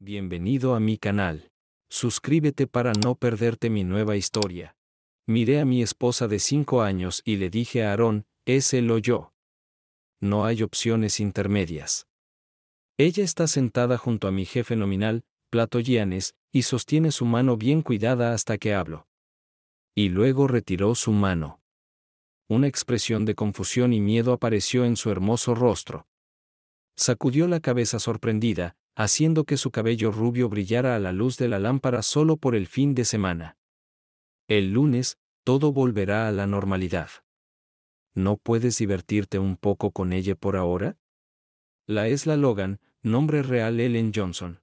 Bienvenido a mi canal. Suscríbete para no perderte mi nueva historia. Miré a mi esposa de cinco años y le dije a Aarón, es él o yo. No hay opciones intermedias. Ella está sentada junto a mi jefe nominal, Plato y sostiene su mano bien cuidada hasta que hablo. Y luego retiró su mano. Una expresión de confusión y miedo apareció en su hermoso rostro. Sacudió la cabeza sorprendida, haciendo que su cabello rubio brillara a la luz de la lámpara solo por el fin de semana. El lunes, todo volverá a la normalidad. ¿No puedes divertirte un poco con ella por ahora? La Esla Logan, nombre real Ellen Johnson.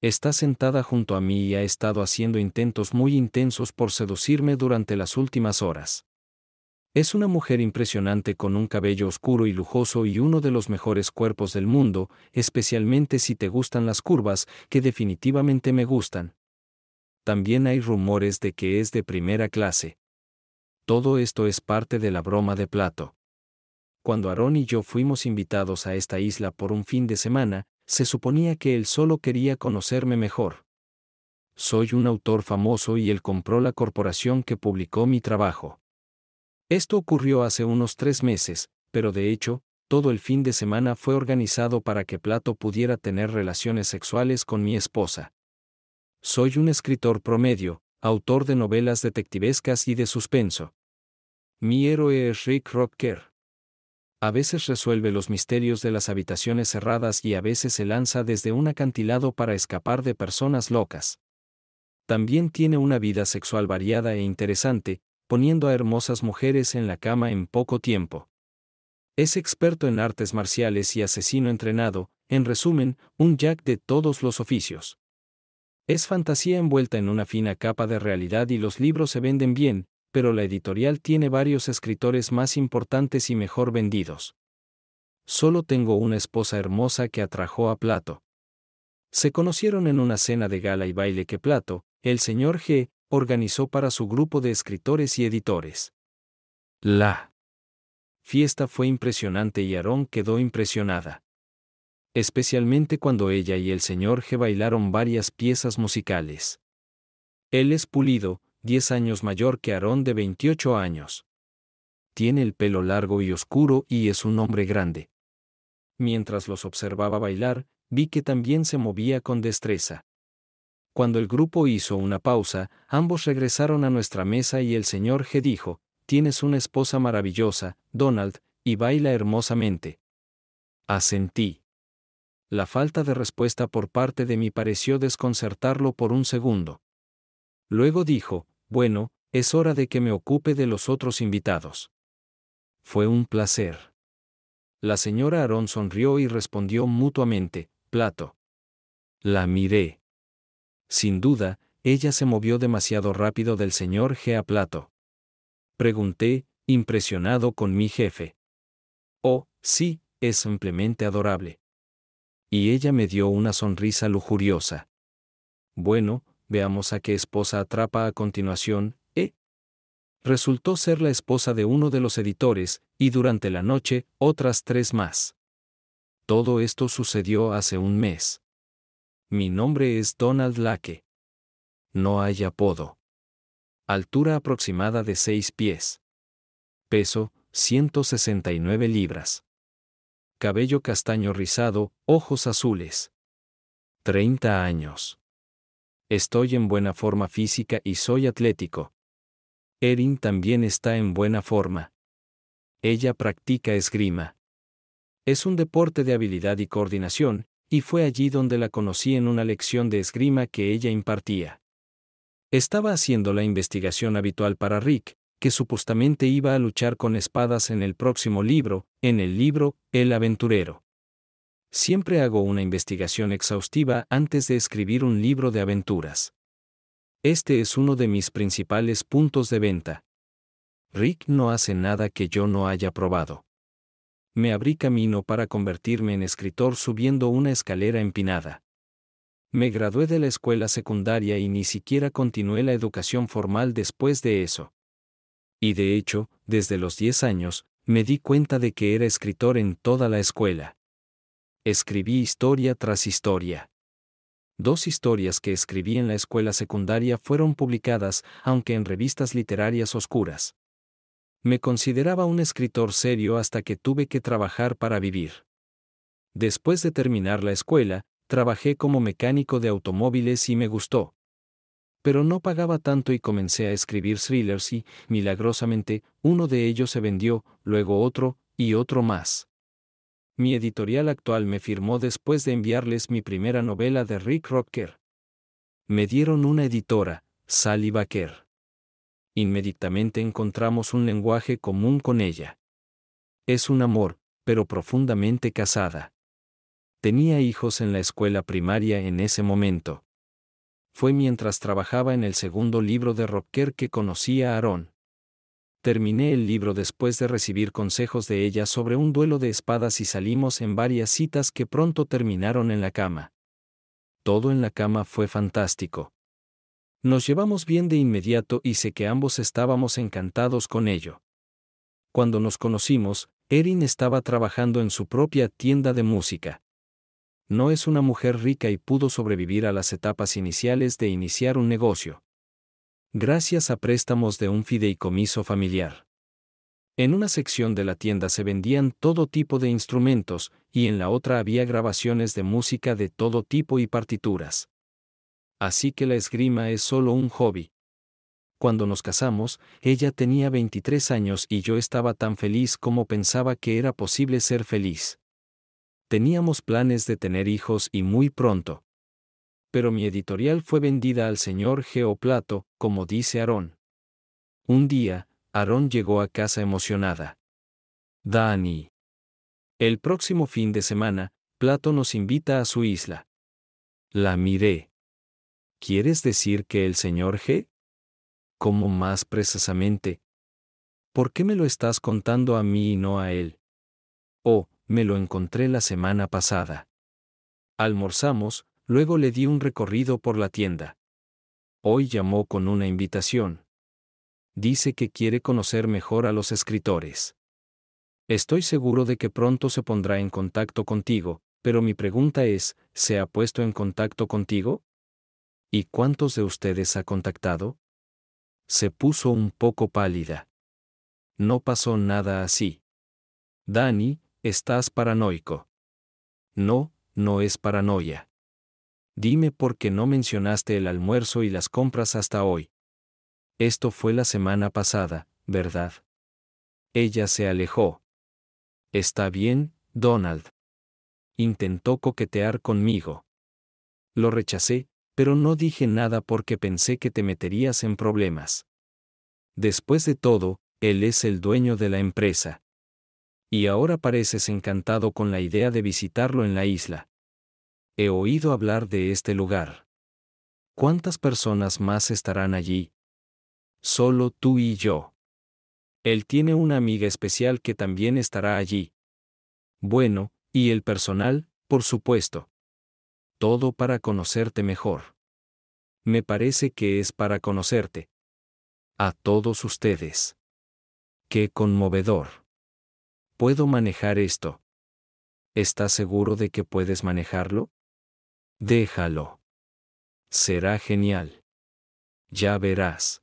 Está sentada junto a mí y ha estado haciendo intentos muy intensos por seducirme durante las últimas horas. Es una mujer impresionante con un cabello oscuro y lujoso y uno de los mejores cuerpos del mundo, especialmente si te gustan las curvas, que definitivamente me gustan. También hay rumores de que es de primera clase. Todo esto es parte de la broma de Plato. Cuando Aarón y yo fuimos invitados a esta isla por un fin de semana, se suponía que él solo quería conocerme mejor. Soy un autor famoso y él compró la corporación que publicó mi trabajo. Esto ocurrió hace unos tres meses, pero de hecho, todo el fin de semana fue organizado para que Plato pudiera tener relaciones sexuales con mi esposa. Soy un escritor promedio, autor de novelas detectivescas y de suspenso. Mi héroe es Rick Rocker. A veces resuelve los misterios de las habitaciones cerradas y a veces se lanza desde un acantilado para escapar de personas locas. También tiene una vida sexual variada e interesante, poniendo a hermosas mujeres en la cama en poco tiempo. Es experto en artes marciales y asesino entrenado, en resumen, un Jack de todos los oficios. Es fantasía envuelta en una fina capa de realidad y los libros se venden bien, pero la editorial tiene varios escritores más importantes y mejor vendidos. Solo tengo una esposa hermosa que atrajo a Plato. Se conocieron en una cena de gala y baile que Plato, el señor G, organizó para su grupo de escritores y editores. La fiesta fue impresionante y Aarón quedó impresionada. Especialmente cuando ella y el señor G bailaron varias piezas musicales. Él es pulido, 10 años mayor que Aarón de 28 años. Tiene el pelo largo y oscuro y es un hombre grande. Mientras los observaba bailar, vi que también se movía con destreza. Cuando el grupo hizo una pausa, ambos regresaron a nuestra mesa y el señor G dijo, Tienes una esposa maravillosa, Donald, y baila hermosamente. Asentí. La falta de respuesta por parte de mí pareció desconcertarlo por un segundo. Luego dijo, Bueno, es hora de que me ocupe de los otros invitados. Fue un placer. La señora Aarón sonrió y respondió mutuamente, Plato. La miré. Sin duda, ella se movió demasiado rápido del señor G. A. Plato. Pregunté, impresionado con mi jefe. Oh, sí, es simplemente adorable. Y ella me dio una sonrisa lujuriosa. Bueno, veamos a qué esposa atrapa a continuación, ¿eh? Resultó ser la esposa de uno de los editores, y durante la noche, otras tres más. Todo esto sucedió hace un mes. Mi nombre es Donald Lake. No hay apodo. Altura aproximada de 6 pies. Peso, 169 libras. Cabello castaño rizado, ojos azules. 30 años. Estoy en buena forma física y soy atlético. Erin también está en buena forma. Ella practica esgrima. Es un deporte de habilidad y coordinación, y fue allí donde la conocí en una lección de esgrima que ella impartía. Estaba haciendo la investigación habitual para Rick, que supuestamente iba a luchar con espadas en el próximo libro, en el libro El aventurero. Siempre hago una investigación exhaustiva antes de escribir un libro de aventuras. Este es uno de mis principales puntos de venta. Rick no hace nada que yo no haya probado me abrí camino para convertirme en escritor subiendo una escalera empinada. Me gradué de la escuela secundaria y ni siquiera continué la educación formal después de eso. Y de hecho, desde los 10 años, me di cuenta de que era escritor en toda la escuela. Escribí historia tras historia. Dos historias que escribí en la escuela secundaria fueron publicadas, aunque en revistas literarias oscuras. Me consideraba un escritor serio hasta que tuve que trabajar para vivir. Después de terminar la escuela, trabajé como mecánico de automóviles y me gustó. Pero no pagaba tanto y comencé a escribir thrillers y, milagrosamente, uno de ellos se vendió, luego otro, y otro más. Mi editorial actual me firmó después de enviarles mi primera novela de Rick Rocker. Me dieron una editora, Sally Baker inmediatamente encontramos un lenguaje común con ella. Es un amor, pero profundamente casada. Tenía hijos en la escuela primaria en ese momento. Fue mientras trabajaba en el segundo libro de Rocker que conocí a Aarón. Terminé el libro después de recibir consejos de ella sobre un duelo de espadas y salimos en varias citas que pronto terminaron en la cama. Todo en la cama fue fantástico. Nos llevamos bien de inmediato y sé que ambos estábamos encantados con ello. Cuando nos conocimos, Erin estaba trabajando en su propia tienda de música. No es una mujer rica y pudo sobrevivir a las etapas iniciales de iniciar un negocio. Gracias a préstamos de un fideicomiso familiar. En una sección de la tienda se vendían todo tipo de instrumentos y en la otra había grabaciones de música de todo tipo y partituras así que la esgrima es solo un hobby. Cuando nos casamos, ella tenía 23 años y yo estaba tan feliz como pensaba que era posible ser feliz. Teníamos planes de tener hijos y muy pronto. Pero mi editorial fue vendida al señor Geoplato, como dice Aarón. Un día, Aarón llegó a casa emocionada. Dani. El próximo fin de semana, Plato nos invita a su isla. La miré. ¿Quieres decir que el señor G? ¿Cómo más precisamente? ¿Por qué me lo estás contando a mí y no a él? Oh, me lo encontré la semana pasada. Almorzamos, luego le di un recorrido por la tienda. Hoy llamó con una invitación. Dice que quiere conocer mejor a los escritores. Estoy seguro de que pronto se pondrá en contacto contigo, pero mi pregunta es, ¿se ha puesto en contacto contigo? ¿Y cuántos de ustedes ha contactado? Se puso un poco pálida. No pasó nada así. Dani, estás paranoico. No, no es paranoia. Dime por qué no mencionaste el almuerzo y las compras hasta hoy. Esto fue la semana pasada, ¿verdad? Ella se alejó. Está bien, Donald. Intentó coquetear conmigo. Lo rechacé, pero no dije nada porque pensé que te meterías en problemas. Después de todo, él es el dueño de la empresa. Y ahora pareces encantado con la idea de visitarlo en la isla. He oído hablar de este lugar. ¿Cuántas personas más estarán allí? Solo tú y yo. Él tiene una amiga especial que también estará allí. Bueno, y el personal, por supuesto todo para conocerte mejor. Me parece que es para conocerte. A todos ustedes. Qué conmovedor. ¿Puedo manejar esto? ¿Estás seguro de que puedes manejarlo? Déjalo. Será genial. Ya verás.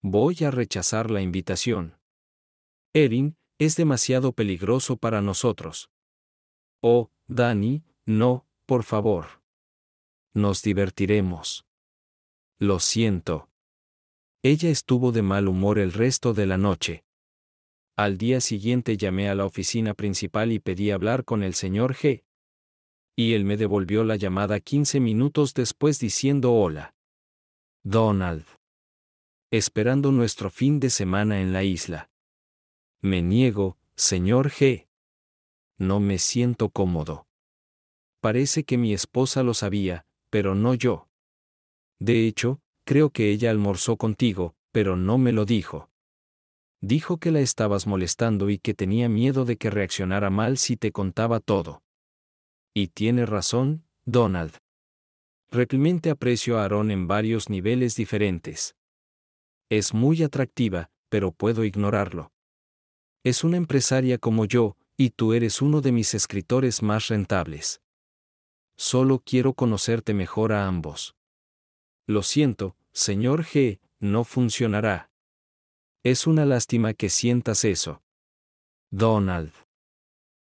Voy a rechazar la invitación. Erin, es demasiado peligroso para nosotros. Oh, Dani, no, por favor. Nos divertiremos. Lo siento. Ella estuvo de mal humor el resto de la noche. Al día siguiente llamé a la oficina principal y pedí hablar con el señor G. Y él me devolvió la llamada 15 minutos después diciendo hola. Donald. Esperando nuestro fin de semana en la isla. Me niego, señor G. No me siento cómodo. Parece que mi esposa lo sabía, pero no yo. De hecho, creo que ella almorzó contigo, pero no me lo dijo. Dijo que la estabas molestando y que tenía miedo de que reaccionara mal si te contaba todo. Y tiene razón, Donald. Realmente aprecio a Aaron en varios niveles diferentes. Es muy atractiva, pero puedo ignorarlo. Es una empresaria como yo, y tú eres uno de mis escritores más rentables solo quiero conocerte mejor a ambos. Lo siento, señor G, no funcionará. Es una lástima que sientas eso. Donald.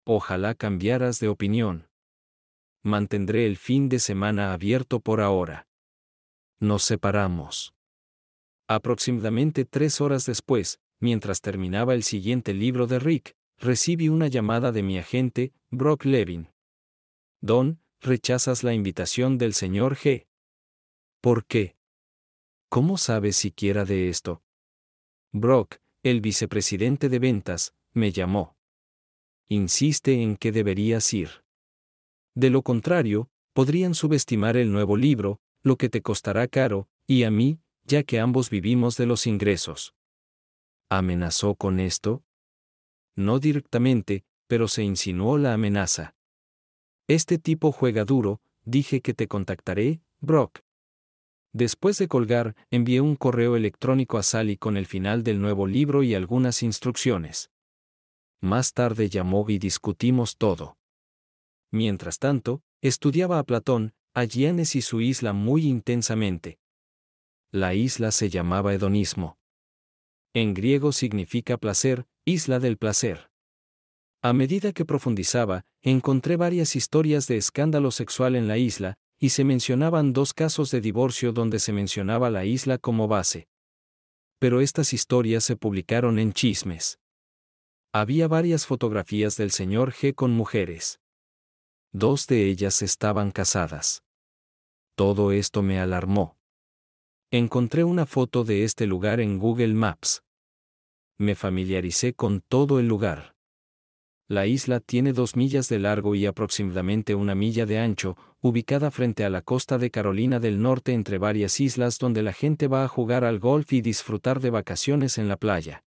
Ojalá cambiaras de opinión. Mantendré el fin de semana abierto por ahora. Nos separamos. Aproximadamente tres horas después, mientras terminaba el siguiente libro de Rick, recibí una llamada de mi agente, Brock Levin. Don, rechazas la invitación del señor G. ¿Por qué? ¿Cómo sabes siquiera de esto? Brock, el vicepresidente de ventas, me llamó. Insiste en que deberías ir. De lo contrario, podrían subestimar el nuevo libro, lo que te costará caro, y a mí, ya que ambos vivimos de los ingresos. ¿Amenazó con esto? No directamente, pero se insinuó la amenaza. Este tipo juega duro, dije que te contactaré, Brock. Después de colgar, envié un correo electrónico a Sally con el final del nuevo libro y algunas instrucciones. Más tarde llamó y discutimos todo. Mientras tanto, estudiaba a Platón, a Giannis y su isla muy intensamente. La isla se llamaba hedonismo. En griego significa placer, isla del placer. A medida que profundizaba, encontré varias historias de escándalo sexual en la isla, y se mencionaban dos casos de divorcio donde se mencionaba la isla como base. Pero estas historias se publicaron en chismes. Había varias fotografías del señor G con mujeres. Dos de ellas estaban casadas. Todo esto me alarmó. Encontré una foto de este lugar en Google Maps. Me familiaricé con todo el lugar la isla tiene dos millas de largo y aproximadamente una milla de ancho, ubicada frente a la costa de Carolina del Norte entre varias islas donde la gente va a jugar al golf y disfrutar de vacaciones en la playa.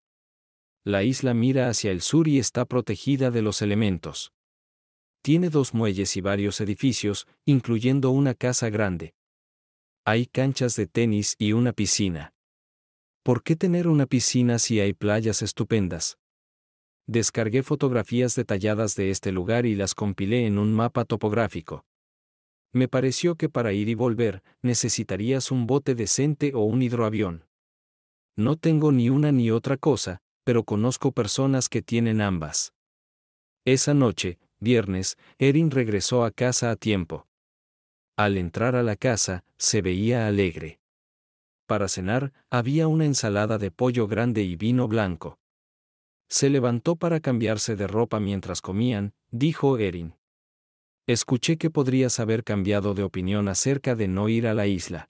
La isla mira hacia el sur y está protegida de los elementos. Tiene dos muelles y varios edificios, incluyendo una casa grande. Hay canchas de tenis y una piscina. ¿Por qué tener una piscina si hay playas estupendas? descargué fotografías detalladas de este lugar y las compilé en un mapa topográfico. Me pareció que para ir y volver necesitarías un bote decente o un hidroavión. No tengo ni una ni otra cosa, pero conozco personas que tienen ambas. Esa noche, viernes, Erin regresó a casa a tiempo. Al entrar a la casa, se veía alegre. Para cenar, había una ensalada de pollo grande y vino blanco. Se levantó para cambiarse de ropa mientras comían, dijo Erin. Escuché que podrías haber cambiado de opinión acerca de no ir a la isla.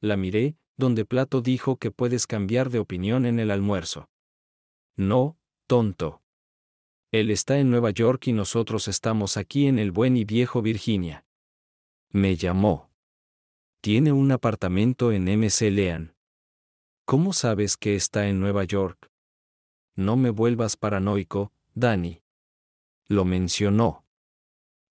La miré, donde Plato dijo que puedes cambiar de opinión en el almuerzo. No, tonto. Él está en Nueva York y nosotros estamos aquí en el buen y viejo Virginia. Me llamó. Tiene un apartamento en MC Lean. ¿Cómo sabes que está en Nueva York? No me vuelvas paranoico, Dani. Lo mencionó.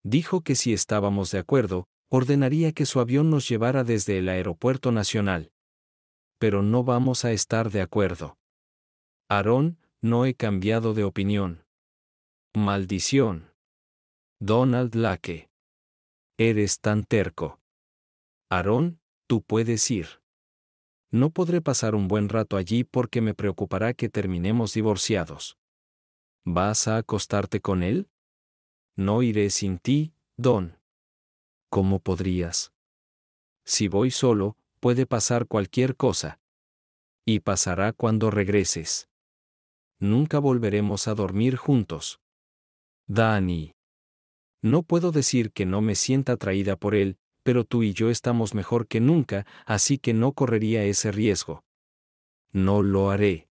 Dijo que si estábamos de acuerdo, ordenaría que su avión nos llevara desde el aeropuerto nacional. Pero no vamos a estar de acuerdo. Aarón, no he cambiado de opinión. Maldición. Donald Lake. Eres tan terco. Aarón, tú puedes ir. No podré pasar un buen rato allí porque me preocupará que terminemos divorciados. ¿Vas a acostarte con él? No iré sin ti, Don. ¿Cómo podrías? Si voy solo, puede pasar cualquier cosa. Y pasará cuando regreses. Nunca volveremos a dormir juntos. Dani. No puedo decir que no me sienta atraída por él, pero tú y yo estamos mejor que nunca, así que no correría ese riesgo. No lo haré.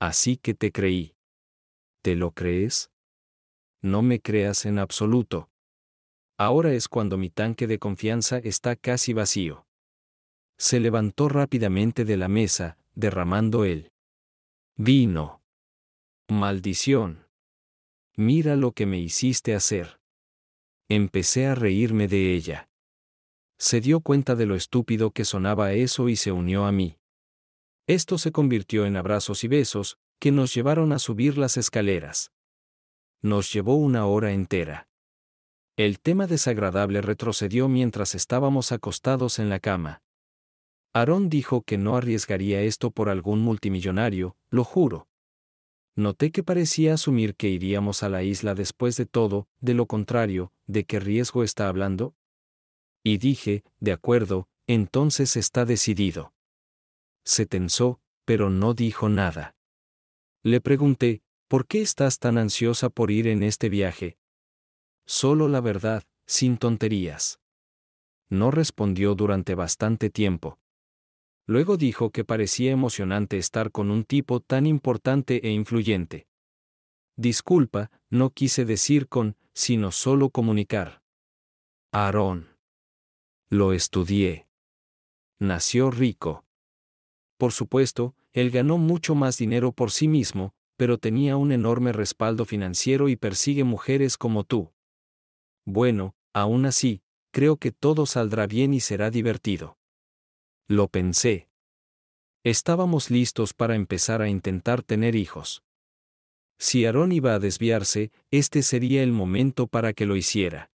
Así que te creí. ¿Te lo crees? No me creas en absoluto. Ahora es cuando mi tanque de confianza está casi vacío. Se levantó rápidamente de la mesa, derramando él. vino. Maldición. Mira lo que me hiciste hacer. Empecé a reírme de ella se dio cuenta de lo estúpido que sonaba eso y se unió a mí. Esto se convirtió en abrazos y besos, que nos llevaron a subir las escaleras. Nos llevó una hora entera. El tema desagradable retrocedió mientras estábamos acostados en la cama. Aarón dijo que no arriesgaría esto por algún multimillonario, lo juro. Noté que parecía asumir que iríamos a la isla después de todo, de lo contrario, ¿de qué riesgo está hablando? Y dije, de acuerdo, entonces está decidido. Se tensó, pero no dijo nada. Le pregunté, ¿por qué estás tan ansiosa por ir en este viaje? Solo la verdad, sin tonterías. No respondió durante bastante tiempo. Luego dijo que parecía emocionante estar con un tipo tan importante e influyente. Disculpa, no quise decir con, sino solo comunicar. Aarón. Lo estudié. Nació rico. Por supuesto, él ganó mucho más dinero por sí mismo, pero tenía un enorme respaldo financiero y persigue mujeres como tú. Bueno, aún así, creo que todo saldrá bien y será divertido. Lo pensé. Estábamos listos para empezar a intentar tener hijos. Si Aarón iba a desviarse, este sería el momento para que lo hiciera.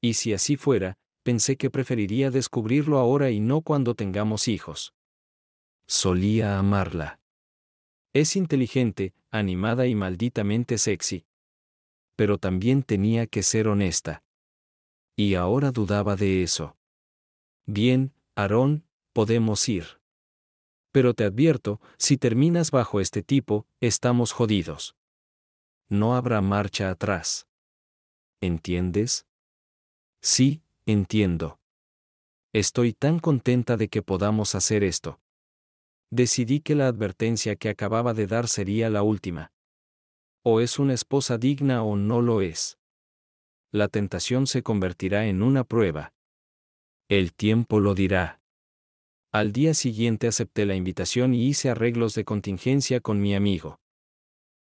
Y si así fuera, pensé que preferiría descubrirlo ahora y no cuando tengamos hijos. Solía amarla. Es inteligente, animada y malditamente sexy. Pero también tenía que ser honesta. Y ahora dudaba de eso. Bien, Aarón, podemos ir. Pero te advierto, si terminas bajo este tipo, estamos jodidos. No habrá marcha atrás. ¿Entiendes? Sí, Entiendo. Estoy tan contenta de que podamos hacer esto. Decidí que la advertencia que acababa de dar sería la última. O es una esposa digna o no lo es. La tentación se convertirá en una prueba. El tiempo lo dirá. Al día siguiente acepté la invitación y hice arreglos de contingencia con mi amigo.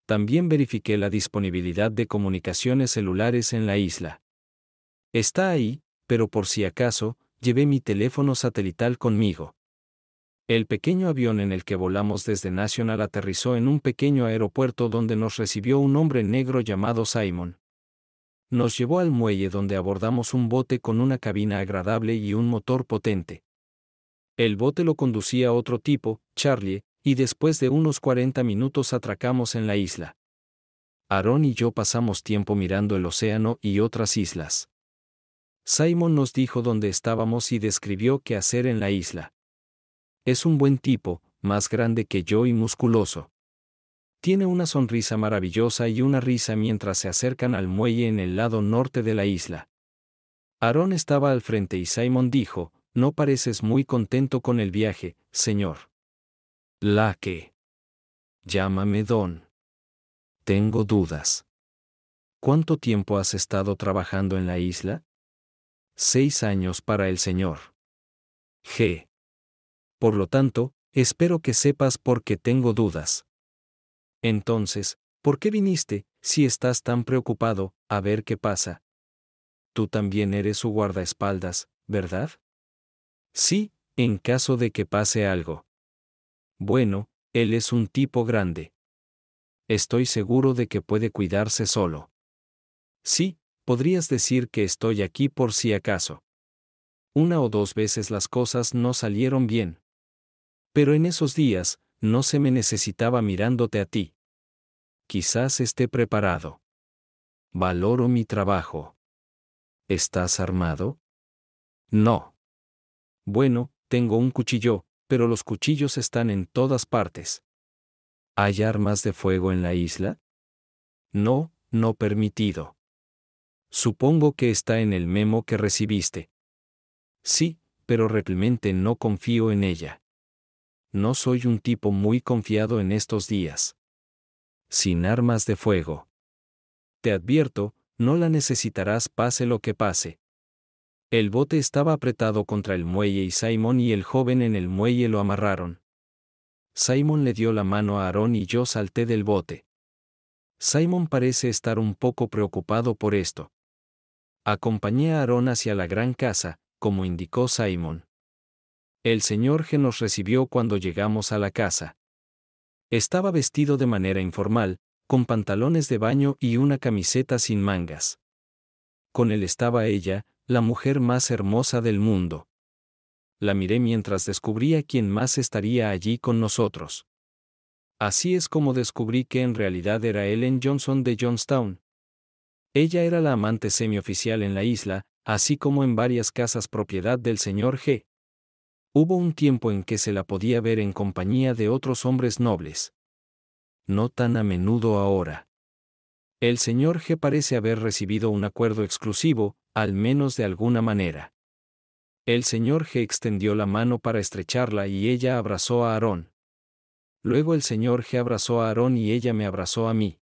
También verifiqué la disponibilidad de comunicaciones celulares en la isla. Está ahí, pero por si acaso, llevé mi teléfono satelital conmigo. El pequeño avión en el que volamos desde Nacional aterrizó en un pequeño aeropuerto donde nos recibió un hombre negro llamado Simon. Nos llevó al muelle donde abordamos un bote con una cabina agradable y un motor potente. El bote lo conducía otro tipo, Charlie, y después de unos 40 minutos atracamos en la isla. Aaron y yo pasamos tiempo mirando el océano y otras islas. Simon nos dijo dónde estábamos y describió qué hacer en la isla. Es un buen tipo, más grande que yo y musculoso. Tiene una sonrisa maravillosa y una risa mientras se acercan al muelle en el lado norte de la isla. Aarón estaba al frente y Simon dijo, No pareces muy contento con el viaje, señor. La que. Llámame Don. Tengo dudas. ¿Cuánto tiempo has estado trabajando en la isla? seis años para el Señor. G. Por lo tanto, espero que sepas por qué tengo dudas. Entonces, ¿por qué viniste, si estás tan preocupado, a ver qué pasa? Tú también eres su guardaespaldas, ¿verdad? Sí, en caso de que pase algo. Bueno, él es un tipo grande. Estoy seguro de que puede cuidarse solo. Sí, podrías decir que estoy aquí por si acaso. Una o dos veces las cosas no salieron bien. Pero en esos días, no se me necesitaba mirándote a ti. Quizás esté preparado. Valoro mi trabajo. ¿Estás armado? No. Bueno, tengo un cuchillo, pero los cuchillos están en todas partes. ¿Hay armas de fuego en la isla? No, no permitido. Supongo que está en el memo que recibiste. Sí, pero realmente no confío en ella. No soy un tipo muy confiado en estos días. Sin armas de fuego. Te advierto, no la necesitarás pase lo que pase. El bote estaba apretado contra el muelle y Simon y el joven en el muelle lo amarraron. Simon le dio la mano a Aarón y yo salté del bote. Simon parece estar un poco preocupado por esto. Acompañé a Aarón hacia la gran casa, como indicó Simon. El señor que nos recibió cuando llegamos a la casa. Estaba vestido de manera informal, con pantalones de baño y una camiseta sin mangas. Con él estaba ella, la mujer más hermosa del mundo. La miré mientras descubría quién más estaría allí con nosotros. Así es como descubrí que en realidad era Ellen Johnson de Johnstown, ella era la amante semioficial en la isla, así como en varias casas propiedad del señor G. Hubo un tiempo en que se la podía ver en compañía de otros hombres nobles. No tan a menudo ahora. El señor G parece haber recibido un acuerdo exclusivo, al menos de alguna manera. El señor G extendió la mano para estrecharla y ella abrazó a Aarón. Luego el señor G abrazó a Aarón y ella me abrazó a mí.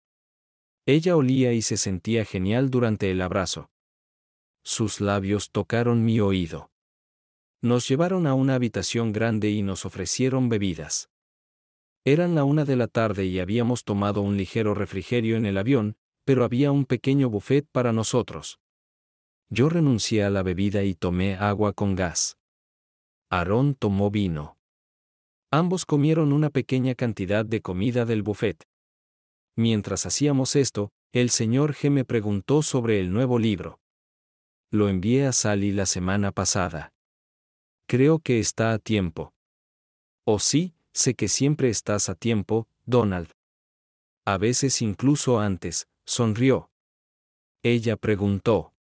Ella olía y se sentía genial durante el abrazo. Sus labios tocaron mi oído. Nos llevaron a una habitación grande y nos ofrecieron bebidas. Eran la una de la tarde y habíamos tomado un ligero refrigerio en el avión, pero había un pequeño buffet para nosotros. Yo renuncié a la bebida y tomé agua con gas. Aarón tomó vino. Ambos comieron una pequeña cantidad de comida del buffet. Mientras hacíamos esto, el señor G me preguntó sobre el nuevo libro. Lo envié a Sally la semana pasada. Creo que está a tiempo. O oh, sí, sé que siempre estás a tiempo, Donald. A veces incluso antes, sonrió. Ella preguntó.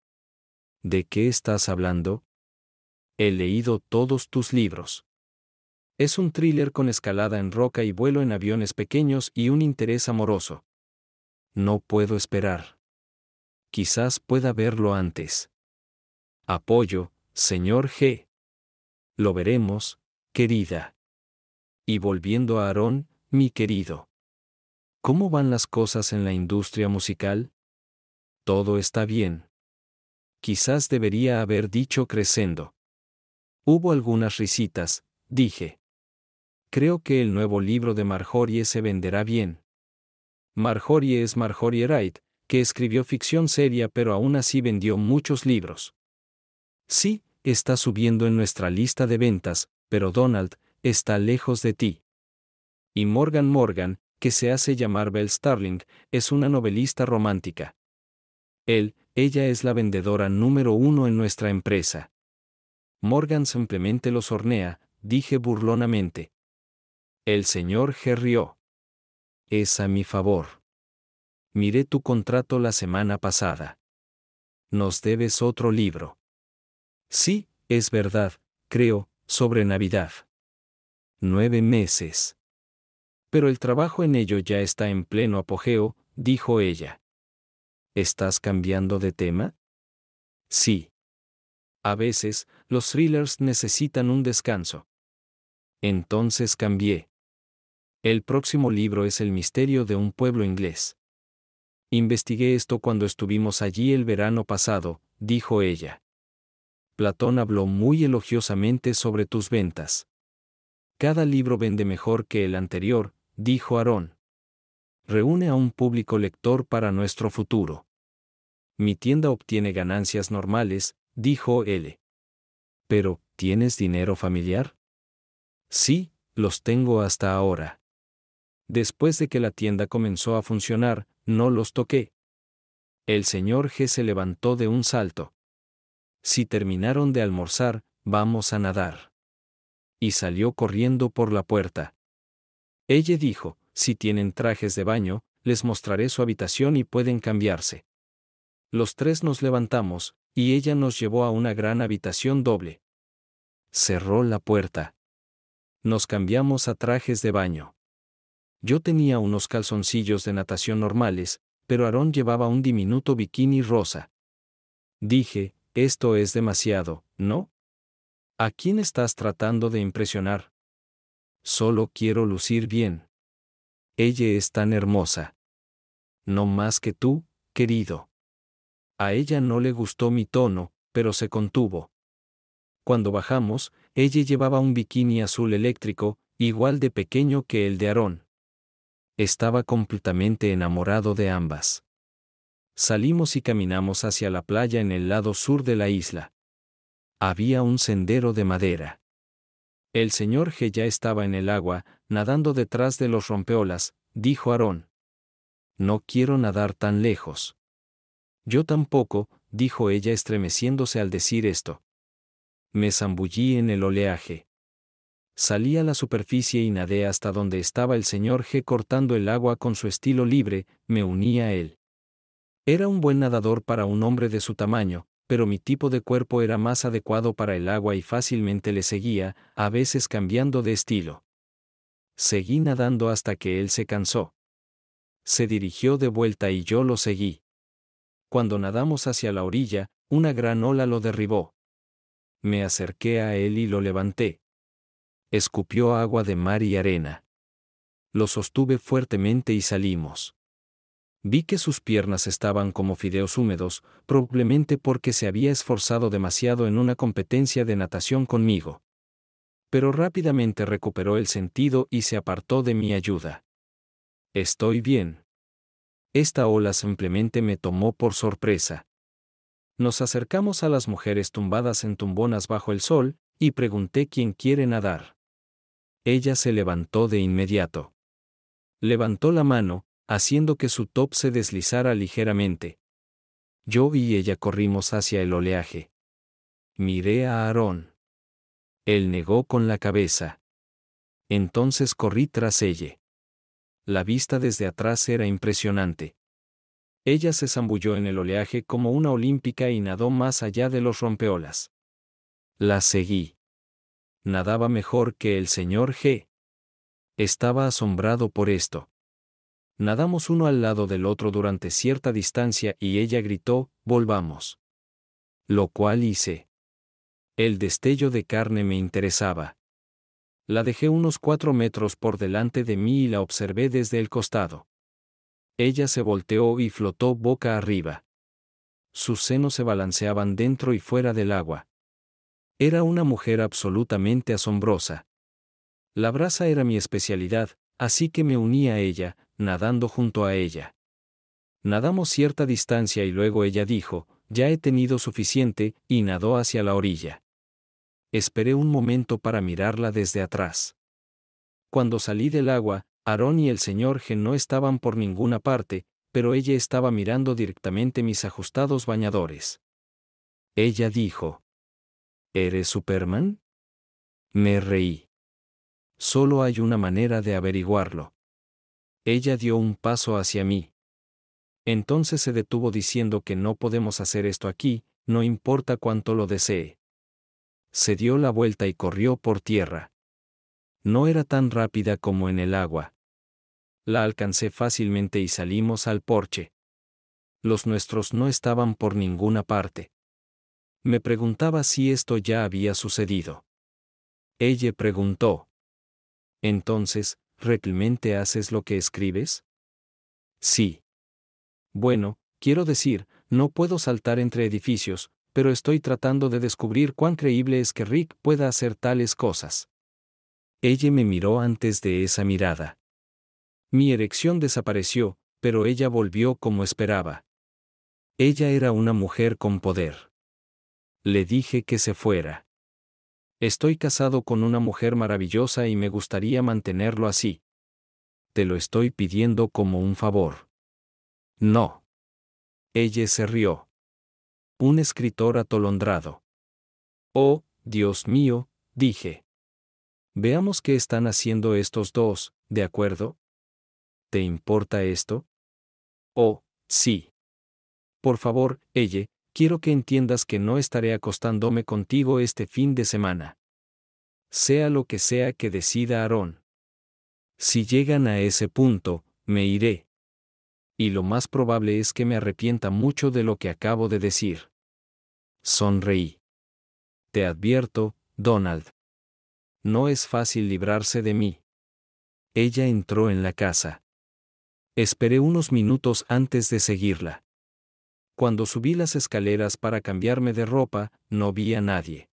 ¿De qué estás hablando? He leído todos tus libros. Es un thriller con escalada en roca y vuelo en aviones pequeños y un interés amoroso. No puedo esperar. Quizás pueda verlo antes. Apoyo, señor G. Lo veremos, querida. Y volviendo a Aarón, mi querido. ¿Cómo van las cosas en la industria musical? Todo está bien. Quizás debería haber dicho creciendo. Hubo algunas risitas, dije creo que el nuevo libro de Marjorie se venderá bien. Marjorie es Marjorie Wright, que escribió ficción seria pero aún así vendió muchos libros. Sí, está subiendo en nuestra lista de ventas, pero Donald, está lejos de ti. Y Morgan Morgan, que se hace llamar Bell Starling, es una novelista romántica. Él, ella es la vendedora número uno en nuestra empresa. Morgan simplemente los hornea, dije burlonamente. El señor gerrió. Es a mi favor. Miré tu contrato la semana pasada. Nos debes otro libro. Sí, es verdad, creo, sobre Navidad. Nueve meses. Pero el trabajo en ello ya está en pleno apogeo, dijo ella. ¿Estás cambiando de tema? Sí. A veces, los thrillers necesitan un descanso. Entonces cambié. El próximo libro es El misterio de un pueblo inglés. Investigué esto cuando estuvimos allí el verano pasado, dijo ella. Platón habló muy elogiosamente sobre tus ventas. Cada libro vende mejor que el anterior, dijo Aarón. Reúne a un público lector para nuestro futuro. Mi tienda obtiene ganancias normales, dijo él. Pero, ¿tienes dinero familiar? Sí, los tengo hasta ahora. Después de que la tienda comenzó a funcionar, no los toqué. El señor G se levantó de un salto. Si terminaron de almorzar, vamos a nadar. Y salió corriendo por la puerta. Ella dijo, si tienen trajes de baño, les mostraré su habitación y pueden cambiarse. Los tres nos levantamos, y ella nos llevó a una gran habitación doble. Cerró la puerta. Nos cambiamos a trajes de baño. Yo tenía unos calzoncillos de natación normales, pero Aarón llevaba un diminuto bikini rosa. Dije, esto es demasiado, ¿no? ¿A quién estás tratando de impresionar? Solo quiero lucir bien. Ella es tan hermosa. No más que tú, querido. A ella no le gustó mi tono, pero se contuvo. Cuando bajamos, ella llevaba un bikini azul eléctrico, igual de pequeño que el de Aarón. Estaba completamente enamorado de ambas. Salimos y caminamos hacia la playa en el lado sur de la isla. Había un sendero de madera. El señor G ya estaba en el agua, nadando detrás de los rompeolas, dijo Aarón. No quiero nadar tan lejos. Yo tampoco, dijo ella estremeciéndose al decir esto. Me zambullí en el oleaje salí a la superficie y nadé hasta donde estaba el señor G cortando el agua con su estilo libre, me uní a él. Era un buen nadador para un hombre de su tamaño, pero mi tipo de cuerpo era más adecuado para el agua y fácilmente le seguía, a veces cambiando de estilo. Seguí nadando hasta que él se cansó. Se dirigió de vuelta y yo lo seguí. Cuando nadamos hacia la orilla, una gran ola lo derribó. Me acerqué a él y lo levanté escupió agua de mar y arena. Lo sostuve fuertemente y salimos. Vi que sus piernas estaban como fideos húmedos, probablemente porque se había esforzado demasiado en una competencia de natación conmigo. Pero rápidamente recuperó el sentido y se apartó de mi ayuda. Estoy bien. Esta ola simplemente me tomó por sorpresa. Nos acercamos a las mujeres tumbadas en tumbonas bajo el sol, y pregunté quién quiere nadar. Ella se levantó de inmediato. Levantó la mano, haciendo que su top se deslizara ligeramente. Yo y ella corrimos hacia el oleaje. Miré a Aarón. Él negó con la cabeza. Entonces corrí tras ella. La vista desde atrás era impresionante. Ella se zambulló en el oleaje como una olímpica y nadó más allá de los rompeolas. La seguí nadaba mejor que el señor G. Estaba asombrado por esto. Nadamos uno al lado del otro durante cierta distancia y ella gritó, volvamos. Lo cual hice. El destello de carne me interesaba. La dejé unos cuatro metros por delante de mí y la observé desde el costado. Ella se volteó y flotó boca arriba. Sus senos se balanceaban dentro y fuera del agua. Era una mujer absolutamente asombrosa. La brasa era mi especialidad, así que me uní a ella, nadando junto a ella. Nadamos cierta distancia y luego ella dijo, ya he tenido suficiente, y nadó hacia la orilla. Esperé un momento para mirarla desde atrás. Cuando salí del agua, Aarón y el señor Gen no estaban por ninguna parte, pero ella estaba mirando directamente mis ajustados bañadores. Ella dijo, ¿Eres Superman? Me reí. Solo hay una manera de averiguarlo. Ella dio un paso hacia mí. Entonces se detuvo diciendo que no podemos hacer esto aquí, no importa cuánto lo desee. Se dio la vuelta y corrió por tierra. No era tan rápida como en el agua. La alcancé fácilmente y salimos al porche. Los nuestros no estaban por ninguna parte. Me preguntaba si esto ya había sucedido. Ella preguntó. Entonces, ¿realmente haces lo que escribes? Sí. Bueno, quiero decir, no puedo saltar entre edificios, pero estoy tratando de descubrir cuán creíble es que Rick pueda hacer tales cosas. Ella me miró antes de esa mirada. Mi erección desapareció, pero ella volvió como esperaba. Ella era una mujer con poder. Le dije que se fuera. Estoy casado con una mujer maravillosa y me gustaría mantenerlo así. Te lo estoy pidiendo como un favor. No. Ella se rió. Un escritor atolondrado. Oh, Dios mío, dije. Veamos qué están haciendo estos dos, ¿de acuerdo? ¿Te importa esto? Oh, sí. Por favor, ella, quiero que entiendas que no estaré acostándome contigo este fin de semana. Sea lo que sea que decida Aarón. Si llegan a ese punto, me iré. Y lo más probable es que me arrepienta mucho de lo que acabo de decir. Sonreí. Te advierto, Donald. No es fácil librarse de mí. Ella entró en la casa. Esperé unos minutos antes de seguirla. Cuando subí las escaleras para cambiarme de ropa, no vi a nadie.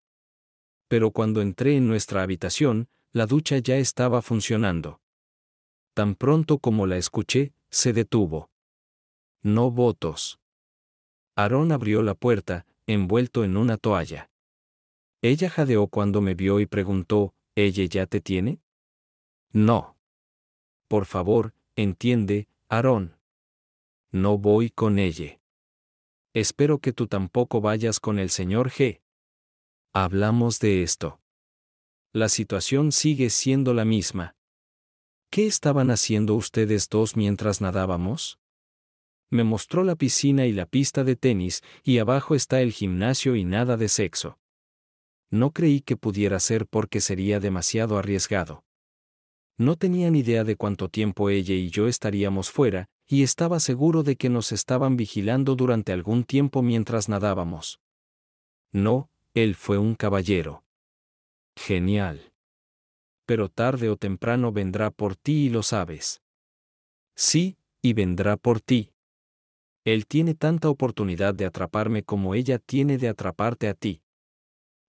Pero cuando entré en nuestra habitación, la ducha ya estaba funcionando. Tan pronto como la escuché, se detuvo. No votos. Aarón abrió la puerta, envuelto en una toalla. Ella jadeó cuando me vio y preguntó, ¿Ella ya te tiene? No. Por favor, entiende, Aarón. No voy con ella espero que tú tampoco vayas con el señor G. Hablamos de esto. La situación sigue siendo la misma. ¿Qué estaban haciendo ustedes dos mientras nadábamos? Me mostró la piscina y la pista de tenis, y abajo está el gimnasio y nada de sexo. No creí que pudiera ser porque sería demasiado arriesgado. No tenían idea de cuánto tiempo ella y yo estaríamos fuera, y estaba seguro de que nos estaban vigilando durante algún tiempo mientras nadábamos. No, él fue un caballero. Genial. Pero tarde o temprano vendrá por ti y lo sabes. Sí, y vendrá por ti. Él tiene tanta oportunidad de atraparme como ella tiene de atraparte a ti.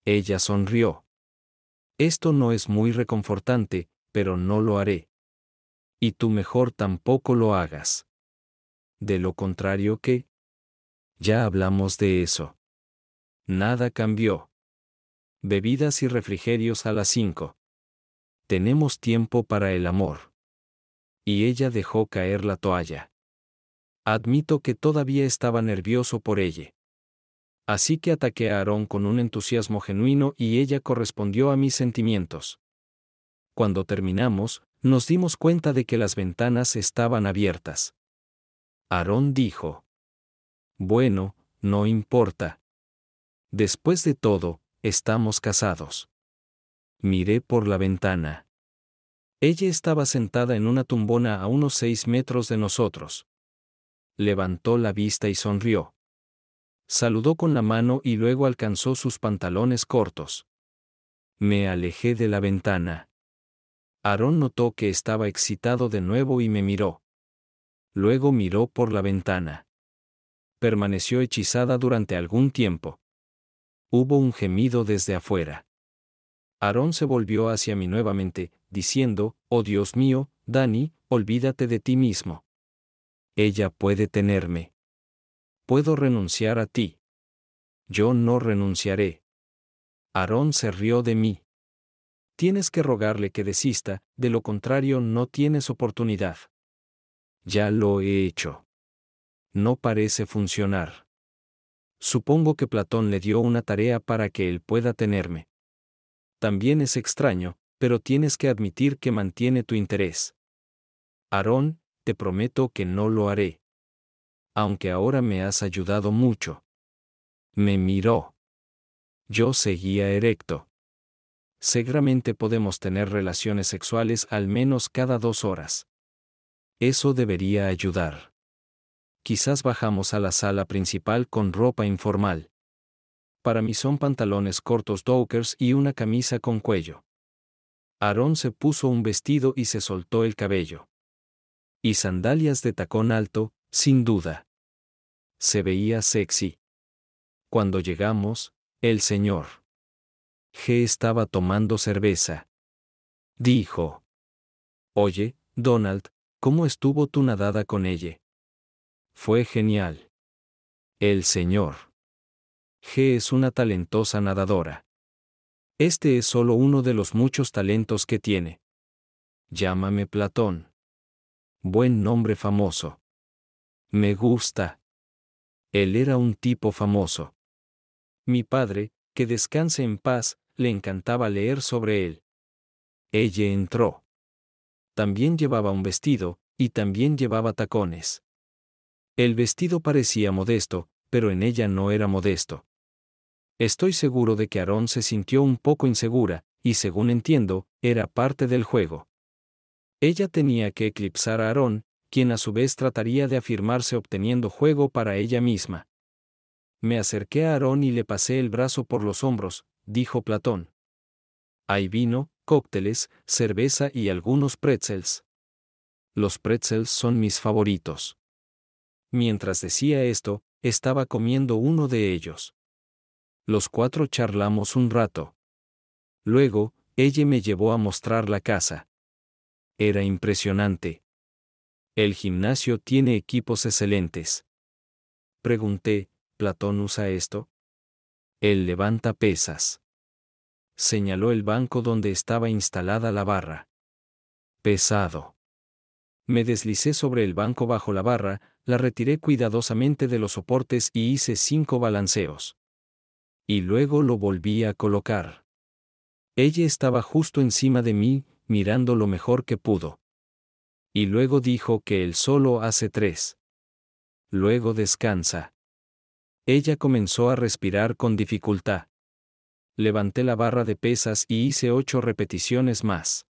Ella sonrió. Esto no es muy reconfortante, pero no lo haré y tú mejor tampoco lo hagas. De lo contrario que... Ya hablamos de eso. Nada cambió. Bebidas y refrigerios a las cinco. Tenemos tiempo para el amor. Y ella dejó caer la toalla. Admito que todavía estaba nervioso por ella. Así que ataqué a Aarón con un entusiasmo genuino y ella correspondió a mis sentimientos. Cuando terminamos, nos dimos cuenta de que las ventanas estaban abiertas. Aarón dijo, Bueno, no importa. Después de todo, estamos casados. Miré por la ventana. Ella estaba sentada en una tumbona a unos seis metros de nosotros. Levantó la vista y sonrió. Saludó con la mano y luego alcanzó sus pantalones cortos. Me alejé de la ventana. Aarón notó que estaba excitado de nuevo y me miró. Luego miró por la ventana. Permaneció hechizada durante algún tiempo. Hubo un gemido desde afuera. Aarón se volvió hacia mí nuevamente, diciendo, Oh Dios mío, Dani, olvídate de ti mismo. Ella puede tenerme. Puedo renunciar a ti. Yo no renunciaré. Aarón se rió de mí tienes que rogarle que desista, de lo contrario no tienes oportunidad. Ya lo he hecho. No parece funcionar. Supongo que Platón le dio una tarea para que él pueda tenerme. También es extraño, pero tienes que admitir que mantiene tu interés. Aarón, te prometo que no lo haré. Aunque ahora me has ayudado mucho. Me miró. Yo seguía erecto. Seguramente podemos tener relaciones sexuales al menos cada dos horas. Eso debería ayudar. Quizás bajamos a la sala principal con ropa informal. Para mí son pantalones cortos dokers y una camisa con cuello. Aarón se puso un vestido y se soltó el cabello. Y sandalias de tacón alto, sin duda. Se veía sexy. Cuando llegamos, el señor G estaba tomando cerveza. Dijo. Oye, Donald, ¿cómo estuvo tu nadada con ella? Fue genial. El señor. G es una talentosa nadadora. Este es solo uno de los muchos talentos que tiene. Llámame Platón. Buen nombre famoso. Me gusta. Él era un tipo famoso. Mi padre, que descanse en paz, le encantaba leer sobre él. Ella entró. También llevaba un vestido, y también llevaba tacones. El vestido parecía modesto, pero en ella no era modesto. Estoy seguro de que Aarón se sintió un poco insegura, y según entiendo, era parte del juego. Ella tenía que eclipsar a Aarón, quien a su vez trataría de afirmarse obteniendo juego para ella misma. Me acerqué a Aarón y le pasé el brazo por los hombros, dijo Platón. Hay vino, cócteles, cerveza y algunos pretzels. Los pretzels son mis favoritos. Mientras decía esto, estaba comiendo uno de ellos. Los cuatro charlamos un rato. Luego, ella me llevó a mostrar la casa. Era impresionante. El gimnasio tiene equipos excelentes. Pregunté, ¿Platón usa esto? El levanta pesas. Señaló el banco donde estaba instalada la barra. Pesado. Me deslicé sobre el banco bajo la barra, la retiré cuidadosamente de los soportes y hice cinco balanceos. Y luego lo volví a colocar. Ella estaba justo encima de mí, mirando lo mejor que pudo. Y luego dijo que él solo hace tres. Luego descansa. Ella comenzó a respirar con dificultad. Levanté la barra de pesas y hice ocho repeticiones más.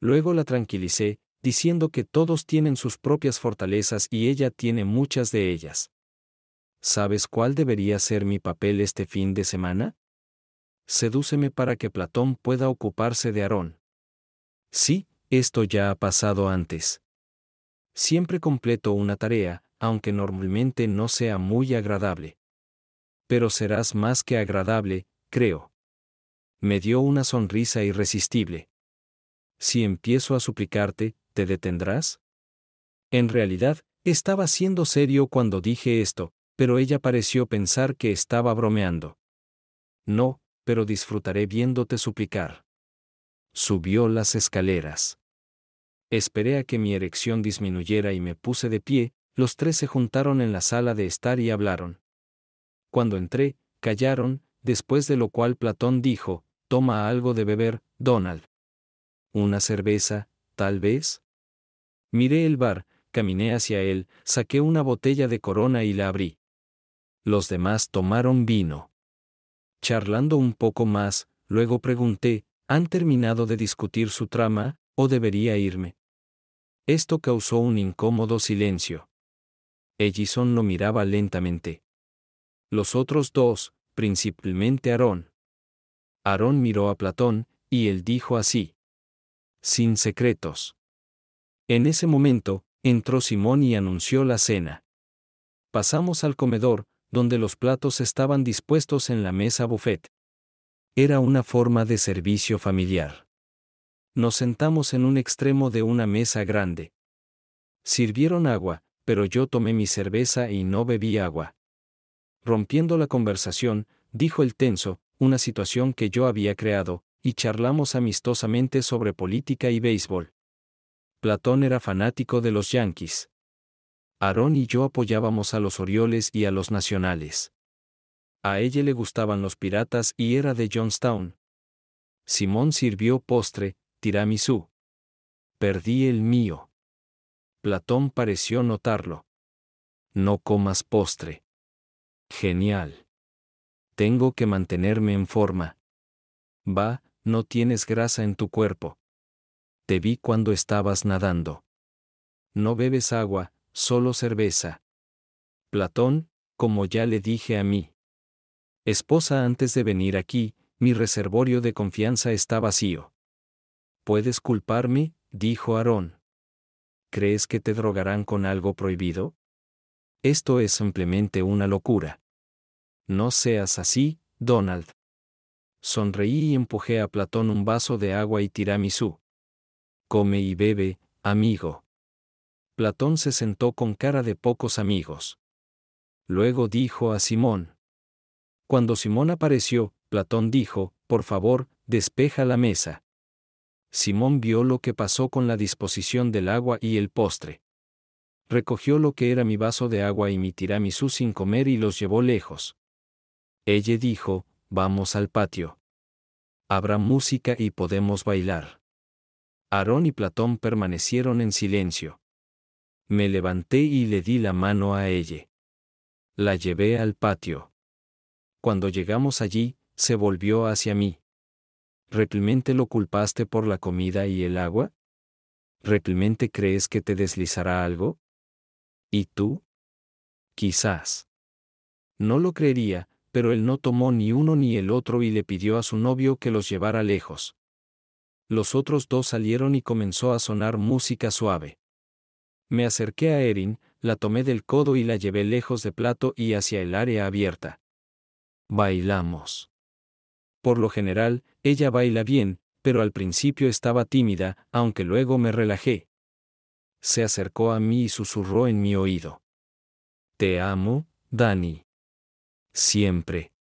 Luego la tranquilicé, diciendo que todos tienen sus propias fortalezas y ella tiene muchas de ellas. ¿Sabes cuál debería ser mi papel este fin de semana? Sedúceme para que Platón pueda ocuparse de Aarón. Sí, esto ya ha pasado antes. Siempre completo una tarea, aunque normalmente no sea muy agradable. Pero serás más que agradable, creo. Me dio una sonrisa irresistible. Si empiezo a suplicarte, ¿te detendrás? En realidad, estaba siendo serio cuando dije esto, pero ella pareció pensar que estaba bromeando. No, pero disfrutaré viéndote suplicar. Subió las escaleras. Esperé a que mi erección disminuyera y me puse de pie, los tres se juntaron en la sala de estar y hablaron. Cuando entré, callaron, después de lo cual Platón dijo, Toma algo de beber, Donald. ¿Una cerveza, tal vez? Miré el bar, caminé hacia él, saqué una botella de corona y la abrí. Los demás tomaron vino. Charlando un poco más, luego pregunté, ¿han terminado de discutir su trama, o debería irme? Esto causó un incómodo silencio. Ellison lo miraba lentamente. Los otros dos, principalmente Aarón. Aarón miró a Platón, y él dijo así. Sin secretos. En ese momento, entró Simón y anunció la cena. Pasamos al comedor, donde los platos estaban dispuestos en la mesa buffet. Era una forma de servicio familiar. Nos sentamos en un extremo de una mesa grande. Sirvieron agua, pero yo tomé mi cerveza y no bebí agua. Rompiendo la conversación, dijo el tenso, una situación que yo había creado, y charlamos amistosamente sobre política y béisbol. Platón era fanático de los Yankees. Aarón y yo apoyábamos a los Orioles y a los Nacionales. A ella le gustaban los piratas y era de Johnstown. Simón sirvió postre, tiramisú. Perdí el mío. Platón pareció notarlo. No comas postre. Genial. Tengo que mantenerme en forma. Va, no tienes grasa en tu cuerpo. Te vi cuando estabas nadando. No bebes agua, solo cerveza. Platón, como ya le dije a mí. Esposa antes de venir aquí, mi reservorio de confianza está vacío. Puedes culparme, dijo Aarón. ¿crees que te drogarán con algo prohibido? Esto es simplemente una locura. No seas así, Donald. Sonreí y empujé a Platón un vaso de agua y tiramisú. Come y bebe, amigo. Platón se sentó con cara de pocos amigos. Luego dijo a Simón. Cuando Simón apareció, Platón dijo, por favor, despeja la mesa. Simón vio lo que pasó con la disposición del agua y el postre. Recogió lo que era mi vaso de agua y mi tiramisú sin comer y los llevó lejos. Ella dijo, vamos al patio. Habrá música y podemos bailar. Aarón y Platón permanecieron en silencio. Me levanté y le di la mano a ella. La llevé al patio. Cuando llegamos allí, se volvió hacia mí. ¿Replemente lo culpaste por la comida y el agua? ¿Replemente crees que te deslizará algo? ¿Y tú? Quizás. No lo creería, pero él no tomó ni uno ni el otro y le pidió a su novio que los llevara lejos. Los otros dos salieron y comenzó a sonar música suave. Me acerqué a Erin, la tomé del codo y la llevé lejos de plato y hacia el área abierta. Bailamos. Por lo general, ella baila bien, pero al principio estaba tímida, aunque luego me relajé. Se acercó a mí y susurró en mi oído. Te amo, Dani. Siempre.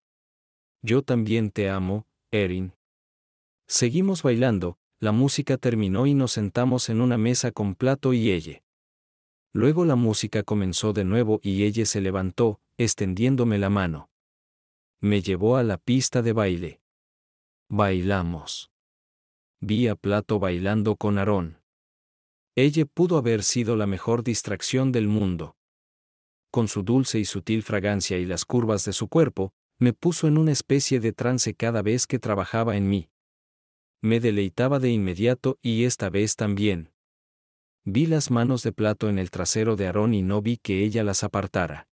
Yo también te amo, Erin. Seguimos bailando, la música terminó y nos sentamos en una mesa con plato y ella. Luego la música comenzó de nuevo y ella se levantó, extendiéndome la mano. Me llevó a la pista de baile. Bailamos. Vi a Plato bailando con Aarón. Ella pudo haber sido la mejor distracción del mundo. Con su dulce y sutil fragancia y las curvas de su cuerpo, me puso en una especie de trance cada vez que trabajaba en mí. Me deleitaba de inmediato y esta vez también. Vi las manos de plato en el trasero de Aarón y no vi que ella las apartara.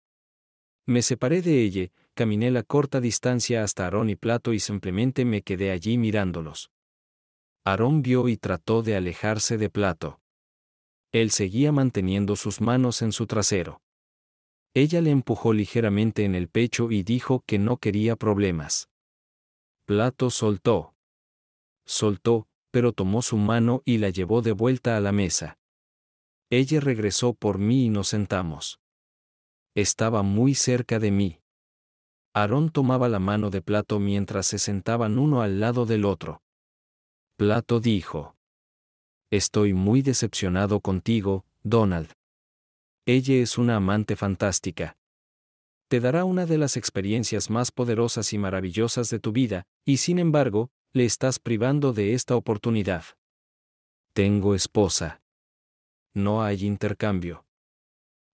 Me separé de ella, caminé la corta distancia hasta Aarón y Plato y simplemente me quedé allí mirándolos. Aarón vio y trató de alejarse de Plato. Él seguía manteniendo sus manos en su trasero. Ella le empujó ligeramente en el pecho y dijo que no quería problemas. Plato soltó. Soltó, pero tomó su mano y la llevó de vuelta a la mesa. Ella regresó por mí y nos sentamos. Estaba muy cerca de mí. Aarón tomaba la mano de Plato mientras se sentaban uno al lado del otro. Plato dijo, Estoy muy decepcionado contigo, Donald. Ella es una amante fantástica. Te dará una de las experiencias más poderosas y maravillosas de tu vida, y sin embargo, le estás privando de esta oportunidad. Tengo esposa. No hay intercambio.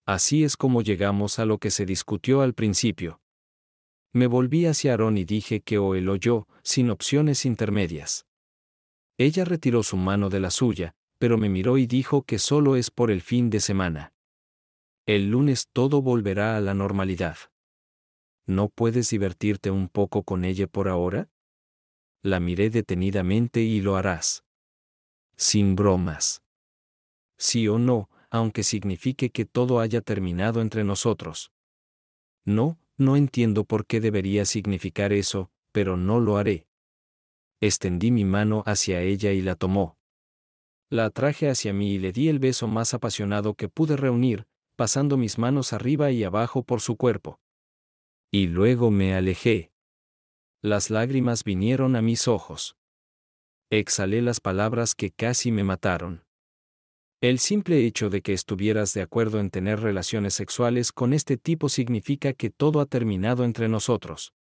Así es como llegamos a lo que se discutió al principio. Me volví hacia Aarón y dije que o él o yo, sin opciones intermedias. Ella retiró su mano de la suya, pero me miró y dijo que solo es por el fin de semana. El lunes todo volverá a la normalidad. ¿No puedes divertirte un poco con ella por ahora? La miré detenidamente y lo harás. Sin bromas. Sí o no, aunque signifique que todo haya terminado entre nosotros. No, no entiendo por qué debería significar eso, pero no lo haré. Extendí mi mano hacia ella y la tomó. La traje hacia mí y le di el beso más apasionado que pude reunir, pasando mis manos arriba y abajo por su cuerpo. Y luego me alejé. Las lágrimas vinieron a mis ojos. Exhalé las palabras que casi me mataron. El simple hecho de que estuvieras de acuerdo en tener relaciones sexuales con este tipo significa que todo ha terminado entre nosotros.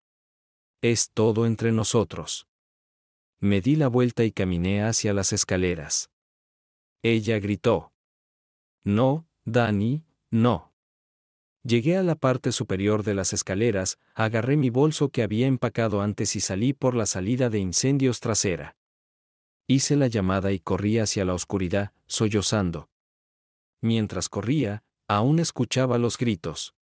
Es todo entre nosotros. Me di la vuelta y caminé hacia las escaleras. Ella gritó. No, Dani, no. Llegué a la parte superior de las escaleras, agarré mi bolso que había empacado antes y salí por la salida de incendios trasera. Hice la llamada y corrí hacia la oscuridad, sollozando. Mientras corría, aún escuchaba los gritos.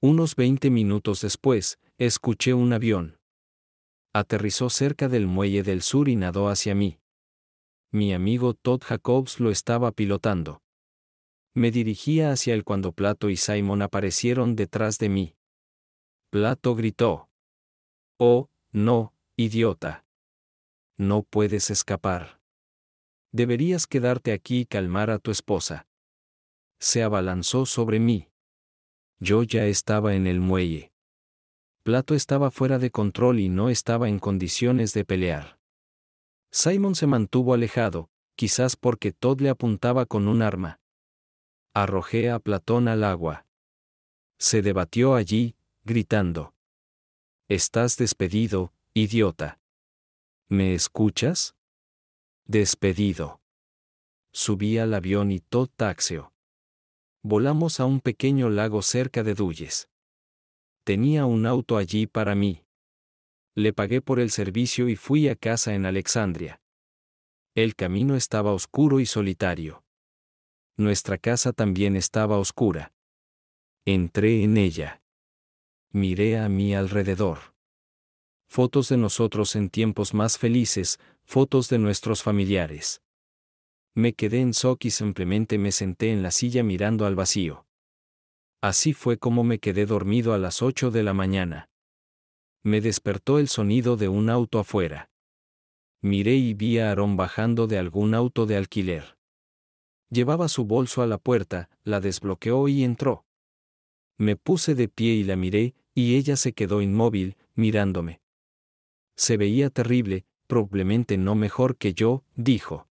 Unos veinte minutos después, escuché un avión. Aterrizó cerca del muelle del sur y nadó hacia mí. Mi amigo Todd Jacobs lo estaba pilotando. Me dirigía hacia él cuando Plato y Simon aparecieron detrás de mí. Plato gritó. Oh, no, idiota no puedes escapar. Deberías quedarte aquí y calmar a tu esposa. Se abalanzó sobre mí. Yo ya estaba en el muelle. Plato estaba fuera de control y no estaba en condiciones de pelear. Simon se mantuvo alejado, quizás porque Todd le apuntaba con un arma. Arrojé a Platón al agua. Se debatió allí, gritando. Estás despedido, idiota. ¿Me escuchas? Despedido. Subí al avión y todo taxio. Volamos a un pequeño lago cerca de Dulles. Tenía un auto allí para mí. Le pagué por el servicio y fui a casa en Alexandria. El camino estaba oscuro y solitario. Nuestra casa también estaba oscura. Entré en ella. Miré a mi alrededor fotos de nosotros en tiempos más felices, fotos de nuestros familiares. Me quedé en shock y simplemente me senté en la silla mirando al vacío. Así fue como me quedé dormido a las 8 de la mañana. Me despertó el sonido de un auto afuera. Miré y vi a Aaron bajando de algún auto de alquiler. Llevaba su bolso a la puerta, la desbloqueó y entró. Me puse de pie y la miré, y ella se quedó inmóvil, mirándome. Se veía terrible, probablemente no mejor que yo, dijo.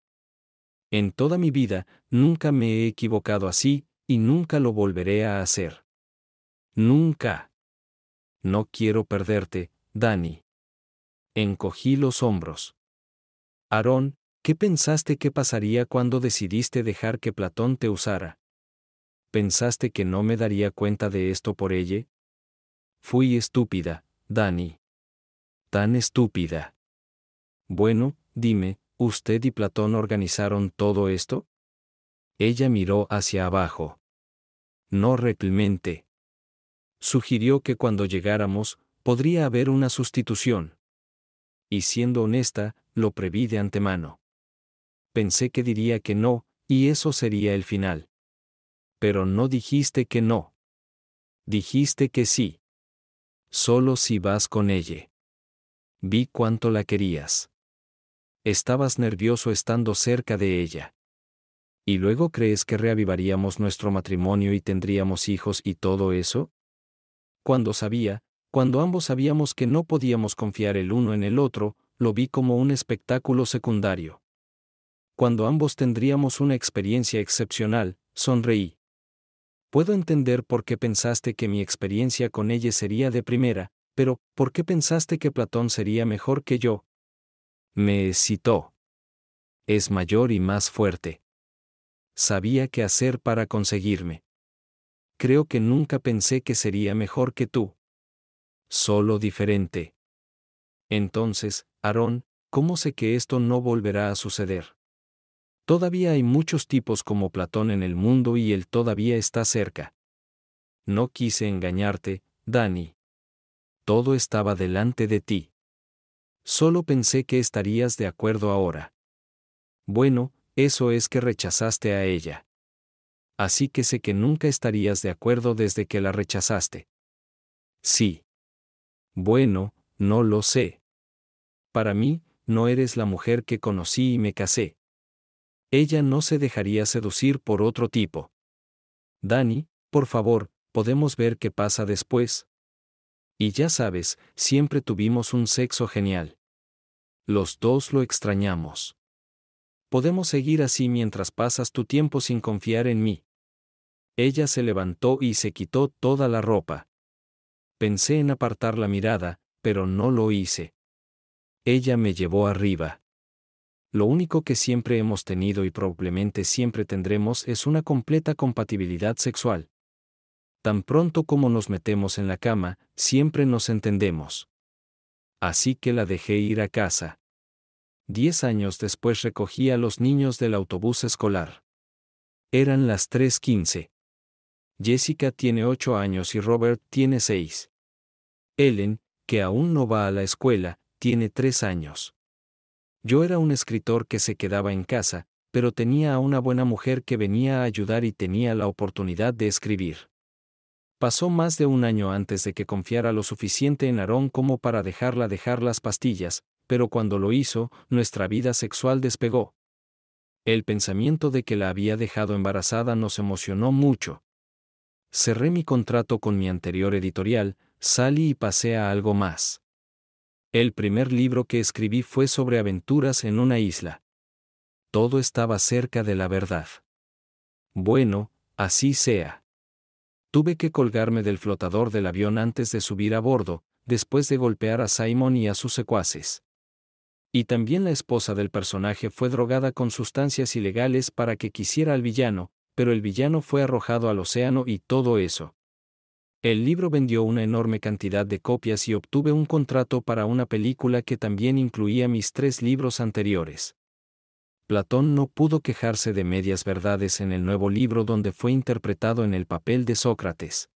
En toda mi vida, nunca me he equivocado así, y nunca lo volveré a hacer. Nunca. No quiero perderte, Dani. Encogí los hombros. Aarón, ¿qué pensaste que pasaría cuando decidiste dejar que Platón te usara? ¿Pensaste que no me daría cuenta de esto por ella? Fui estúpida, Dani tan estúpida. Bueno, dime, ¿usted y Platón organizaron todo esto? Ella miró hacia abajo. No reclemente. Sugirió que cuando llegáramos, podría haber una sustitución. Y siendo honesta, lo preví de antemano. Pensé que diría que no, y eso sería el final. Pero no dijiste que no. Dijiste que sí. Solo si vas con ella. Vi cuánto la querías. Estabas nervioso estando cerca de ella. ¿Y luego crees que reavivaríamos nuestro matrimonio y tendríamos hijos y todo eso? Cuando sabía, cuando ambos sabíamos que no podíamos confiar el uno en el otro, lo vi como un espectáculo secundario. Cuando ambos tendríamos una experiencia excepcional, sonreí. Puedo entender por qué pensaste que mi experiencia con ella sería de primera, pero, ¿por qué pensaste que Platón sería mejor que yo? Me citó. Es mayor y más fuerte. Sabía qué hacer para conseguirme. Creo que nunca pensé que sería mejor que tú. Solo diferente. Entonces, Aarón, ¿cómo sé que esto no volverá a suceder? Todavía hay muchos tipos como Platón en el mundo y él todavía está cerca. No quise engañarte, Dani todo estaba delante de ti. Solo pensé que estarías de acuerdo ahora. Bueno, eso es que rechazaste a ella. Así que sé que nunca estarías de acuerdo desde que la rechazaste. Sí. Bueno, no lo sé. Para mí, no eres la mujer que conocí y me casé. Ella no se dejaría seducir por otro tipo. Dani, por favor, podemos ver qué pasa después. Y ya sabes, siempre tuvimos un sexo genial. Los dos lo extrañamos. Podemos seguir así mientras pasas tu tiempo sin confiar en mí. Ella se levantó y se quitó toda la ropa. Pensé en apartar la mirada, pero no lo hice. Ella me llevó arriba. Lo único que siempre hemos tenido y probablemente siempre tendremos es una completa compatibilidad sexual tan pronto como nos metemos en la cama, siempre nos entendemos. Así que la dejé ir a casa. Diez años después recogí a los niños del autobús escolar. Eran las 3.15. Jessica tiene ocho años y Robert tiene seis. Ellen, que aún no va a la escuela, tiene tres años. Yo era un escritor que se quedaba en casa, pero tenía a una buena mujer que venía a ayudar y tenía la oportunidad de escribir. Pasó más de un año antes de que confiara lo suficiente en Aarón como para dejarla dejar las pastillas, pero cuando lo hizo, nuestra vida sexual despegó. El pensamiento de que la había dejado embarazada nos emocionó mucho. Cerré mi contrato con mi anterior editorial, salí y pasé a algo más. El primer libro que escribí fue sobre aventuras en una isla. Todo estaba cerca de la verdad. Bueno, así sea. Tuve que colgarme del flotador del avión antes de subir a bordo, después de golpear a Simon y a sus secuaces. Y también la esposa del personaje fue drogada con sustancias ilegales para que quisiera al villano, pero el villano fue arrojado al océano y todo eso. El libro vendió una enorme cantidad de copias y obtuve un contrato para una película que también incluía mis tres libros anteriores. Platón no pudo quejarse de medias verdades en el nuevo libro donde fue interpretado en el papel de Sócrates.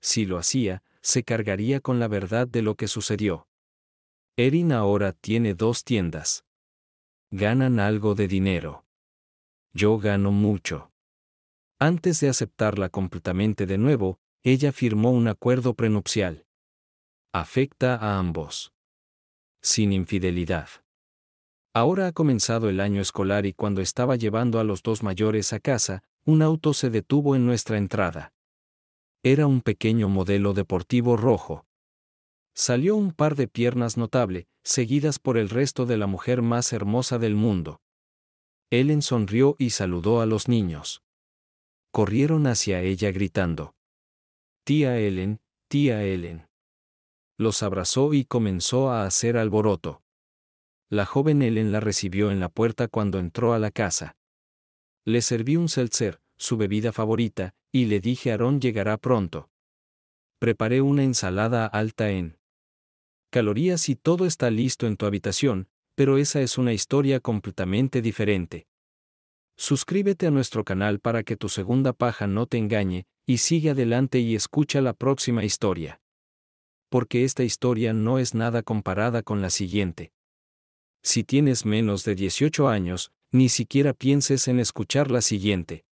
Si lo hacía, se cargaría con la verdad de lo que sucedió. Erin ahora tiene dos tiendas. Ganan algo de dinero. Yo gano mucho. Antes de aceptarla completamente de nuevo, ella firmó un acuerdo prenupcial. Afecta a ambos. Sin infidelidad. Ahora ha comenzado el año escolar y cuando estaba llevando a los dos mayores a casa, un auto se detuvo en nuestra entrada. Era un pequeño modelo deportivo rojo. Salió un par de piernas notable, seguidas por el resto de la mujer más hermosa del mundo. Ellen sonrió y saludó a los niños. Corrieron hacia ella gritando. Tía Ellen, tía Ellen. Los abrazó y comenzó a hacer alboroto. La joven Helen la recibió en la puerta cuando entró a la casa. Le serví un seltzer, su bebida favorita, y le dije Aarón llegará pronto. Preparé una ensalada alta en calorías y todo está listo en tu habitación, pero esa es una historia completamente diferente. Suscríbete a nuestro canal para que tu segunda paja no te engañe, y sigue adelante y escucha la próxima historia. Porque esta historia no es nada comparada con la siguiente. Si tienes menos de 18 años, ni siquiera pienses en escuchar la siguiente.